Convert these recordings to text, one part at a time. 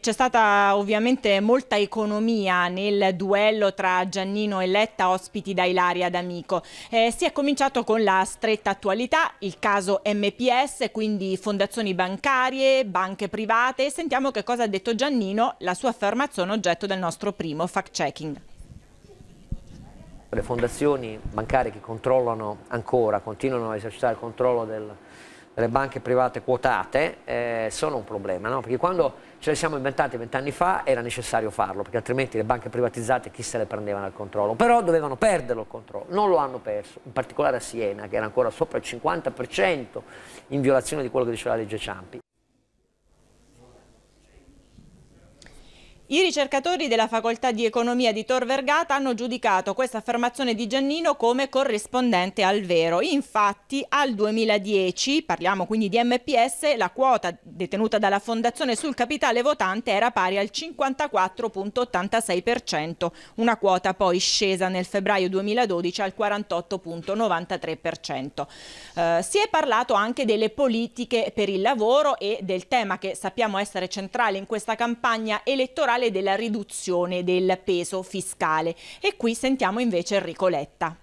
C'è stata ovviamente molta economia nel duello tra Giannino e Letta, ospiti da Ilaria D'Amico. Eh, si è cominciato con la stretta attualità, il caso MPS, quindi fondazioni bancarie, banche private. Sentiamo che cosa ha detto Giannino, la sua affermazione oggetto del nostro primo fact-checking. Le fondazioni bancarie che controllano ancora, continuano a esercitare il controllo del le banche private quotate eh, sono un problema, no? perché quando ce le siamo inventate vent'anni fa era necessario farlo, perché altrimenti le banche privatizzate chi se le prendeva al controllo, però dovevano perderlo il controllo, non lo hanno perso, in particolare a Siena che era ancora sopra il 50% in violazione di quello che diceva la legge Ciampi. I ricercatori della Facoltà di Economia di Tor Vergata hanno giudicato questa affermazione di Giannino come corrispondente al vero. Infatti al 2010, parliamo quindi di MPS, la quota detenuta dalla Fondazione sul capitale votante era pari al 54,86%, una quota poi scesa nel febbraio 2012 al 48,93%. Eh, si è parlato anche delle politiche per il lavoro e del tema che sappiamo essere centrale in questa campagna elettorale generale della riduzione del peso fiscale. E qui sentiamo invece Enrico Letta.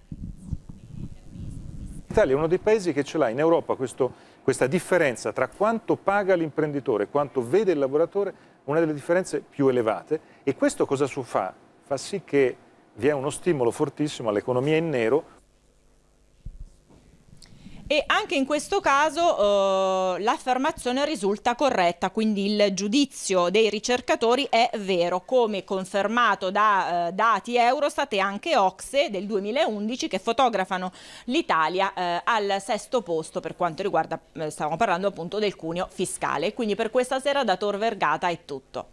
L'Italia è uno dei paesi che ce l'ha in Europa questo, questa differenza tra quanto paga l'imprenditore e quanto vede il lavoratore, una delle differenze più elevate. E questo cosa fa? Fa sì che vi è uno stimolo fortissimo all'economia in nero e anche in questo caso eh, l'affermazione risulta corretta, quindi il giudizio dei ricercatori è vero, come confermato da eh, dati Eurostat e anche Ocse del 2011 che fotografano l'Italia eh, al sesto posto per quanto riguarda, eh, stavamo parlando appunto del cuneo fiscale. Quindi per questa sera da Tor Vergata è tutto.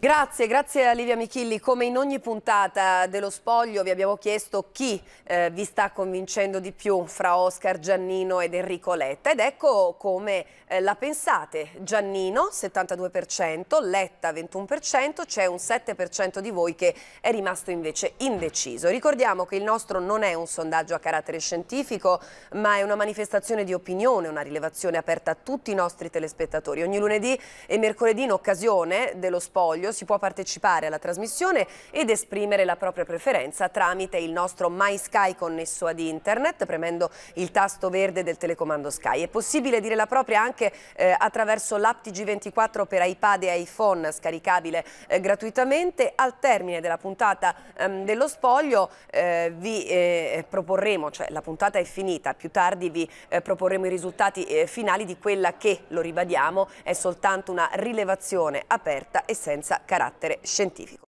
Grazie, grazie a Livia Michilli. Come in ogni puntata dello spoglio vi abbiamo chiesto chi eh, vi sta convincendo di più fra Oscar, Giannino ed Enrico Letta. Ed ecco come eh, la pensate. Giannino 72%, Letta 21%, c'è un 7% di voi che è rimasto invece indeciso. Ricordiamo che il nostro non è un sondaggio a carattere scientifico, ma è una manifestazione di opinione, una rilevazione aperta a tutti i nostri telespettatori. Ogni lunedì e mercoledì in occasione dello spoglio territorio si può partecipare alla trasmissione ed esprimere la propria preferenza tramite il nostro MySky connesso ad internet premendo il tasto verde del telecomando Sky. È possibile dire la propria anche eh, attraverso l'app TG24 per iPad e iPhone scaricabile eh, gratuitamente. Al termine della puntata ehm, dello spoglio eh, vi eh, proporremo, cioè la puntata è finita, più tardi vi eh, proporremo i risultati eh, finali di quella che, lo ribadiamo, è soltanto una rilevazione aperta e senza carattere scientifico.